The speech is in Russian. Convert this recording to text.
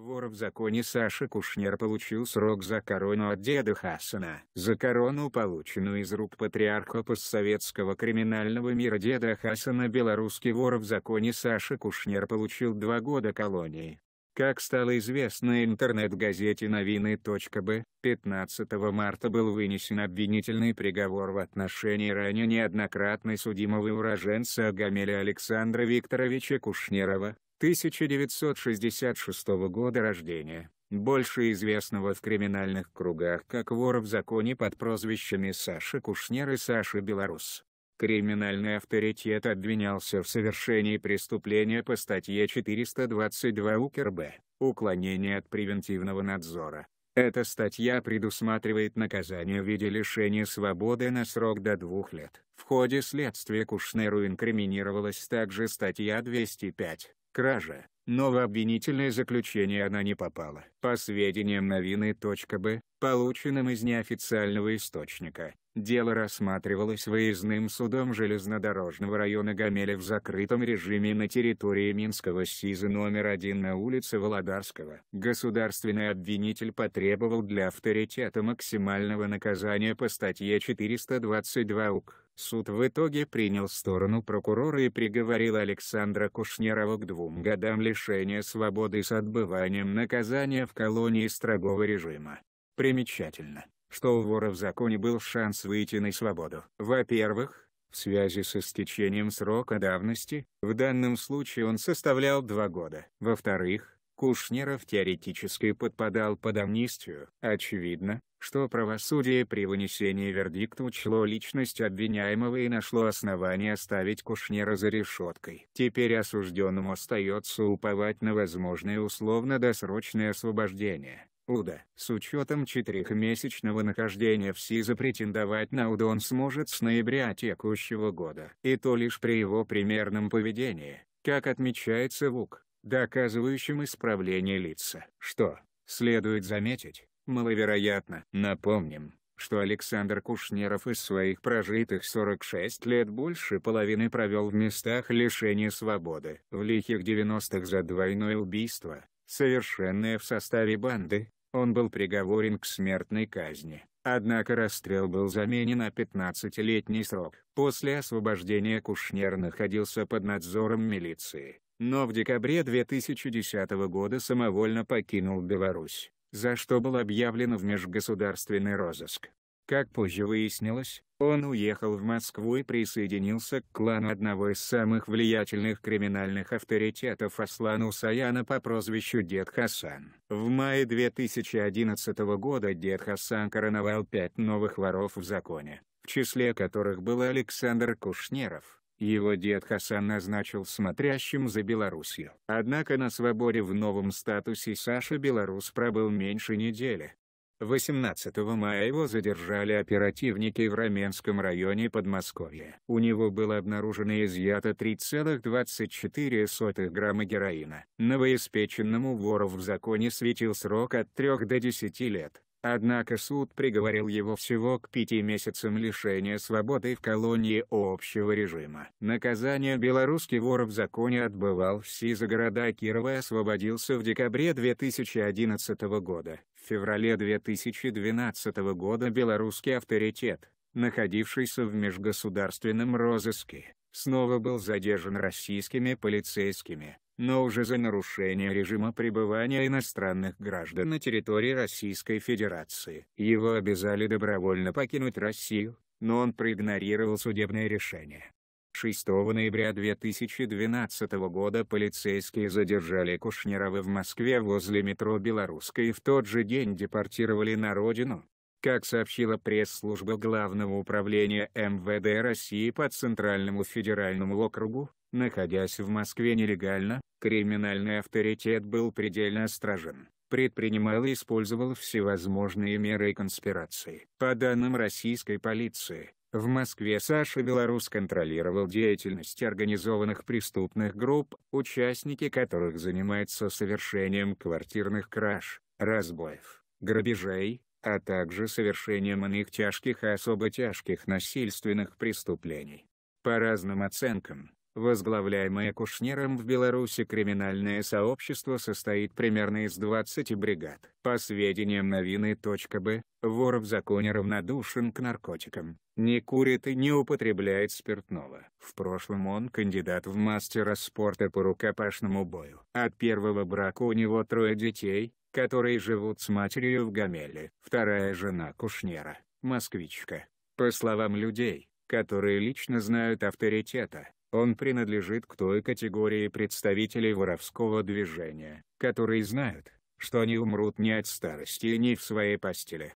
Вор в законе Саша Кушнер получил срок за корону от деда Хасана. За корону, полученную из рук патриарха постсоветского криминального мира деда Хасана белорусский вор в законе Саша Кушнер получил два года колонии. Как стало известно интернет-газете «Новины.б», 15 марта был вынесен обвинительный приговор в отношении ранее неоднократно судимого уроженца Гамеля Александра Викторовича Кушнерова, 1966 года рождения, больше известного в криминальных кругах как вор в законе под прозвищами Саша Кушнер и Саша Белорус. Криминальный авторитет обвинялся в совершении преступления по статье 422 УК РБ «Уклонение от превентивного надзора». Эта статья предусматривает наказание в виде лишения свободы на срок до двух лет. В ходе следствия Кушнеру инкриминировалась также статья 205 кража, но в обвинительное заключение она не попала. По сведениям новины.б, полученным из неофициального источника, Дело рассматривалось выездным судом железнодорожного района Гамеля в закрытом режиме на территории Минского СИЗа номер один на улице Володарского. Государственный обвинитель потребовал для авторитета максимального наказания по статье 422 УК. Суд в итоге принял сторону прокурора и приговорил Александра Кушнерова к двум годам лишения свободы с отбыванием наказания в колонии строгого режима. Примечательно что у вора в законе был шанс выйти на свободу. Во-первых, в связи со стечением срока давности, в данном случае он составлял два года. Во-вторых, Кушнеров теоретически подпадал под амнистию. Очевидно, что правосудие при вынесении вердикта учло личность обвиняемого и нашло основание оставить Кушнера за решеткой. Теперь осужденному остается уповать на возможное условно-досрочное освобождение. Уда. С учетом четырехмесячного нахождения в СИЗО претендовать на Уду он сможет с ноября текущего года. И то лишь при его примерном поведении, как отмечается в УК, доказывающем исправление лица. Что, следует заметить, маловероятно. Напомним, что Александр Кушнеров из своих прожитых 46 лет больше половины провел в местах лишения свободы. В лихих 90-х за двойное убийство, совершенное в составе банды, он был приговорен к смертной казни. Однако расстрел был заменен на 15-летний срок. После освобождения Кушнер находился под надзором милиции, но в декабре 2010 года самовольно покинул Беларусь, за что был объявлен в межгосударственный розыск. Как позже выяснилось, он уехал в Москву и присоединился к клану одного из самых влиятельных криминальных авторитетов Аслана Саяна по прозвищу Дед Хасан. В мае 2011 года Дед Хасан короновал пять новых воров в законе, в числе которых был Александр Кушнеров. Его дед Хасан назначил смотрящим за Белоруссию. Однако на свободе в новом статусе Саша Беларусь пробыл меньше недели. 18 мая его задержали оперативники в Раменском районе Подмосковья. У него было обнаружено изъято 3,24 грамма героина. Новоиспеченному вору в законе светил срок от 3 до 10 лет. Однако суд приговорил его всего к пяти месяцам лишения свободы в колонии общего режима. Наказание белорусский вор в законе отбывал в СИЗО города Кирова и освободился в декабре 2011 года. В феврале 2012 года белорусский авторитет, находившийся в межгосударственном розыске, снова был задержан российскими полицейскими но уже за нарушение режима пребывания иностранных граждан на территории Российской Федерации. Его обязали добровольно покинуть Россию, но он проигнорировал судебное решение. 6 ноября 2012 года полицейские задержали Кушнирова в Москве возле метро «Белорусская» и в тот же день депортировали на родину. Как сообщила пресс-служба Главного управления МВД России по Центральному федеральному округу, Находясь в Москве нелегально, криминальный авторитет был предельно острожен, предпринимал и использовал всевозможные меры и конспирации. По данным российской полиции, в Москве Саша Белорус контролировал деятельность организованных преступных групп, участники которых занимаются совершением квартирных краж, разбоев, грабежей, а также совершением иных тяжких и особо тяжких насильственных преступлений. По разным оценкам, Возглавляемое Кушнером в Беларуси криминальное сообщество состоит примерно из 20 бригад. По сведениям новины.б, вор в законе равнодушен к наркотикам, не курит и не употребляет спиртного. В прошлом он кандидат в мастера спорта по рукопашному бою. От первого брака у него трое детей, которые живут с матерью в Гамеле. Вторая жена Кушнера, москвичка. По словам людей, которые лично знают авторитета, он принадлежит к той категории представителей воровского движения, которые знают, что они умрут не от старости и не в своей постели,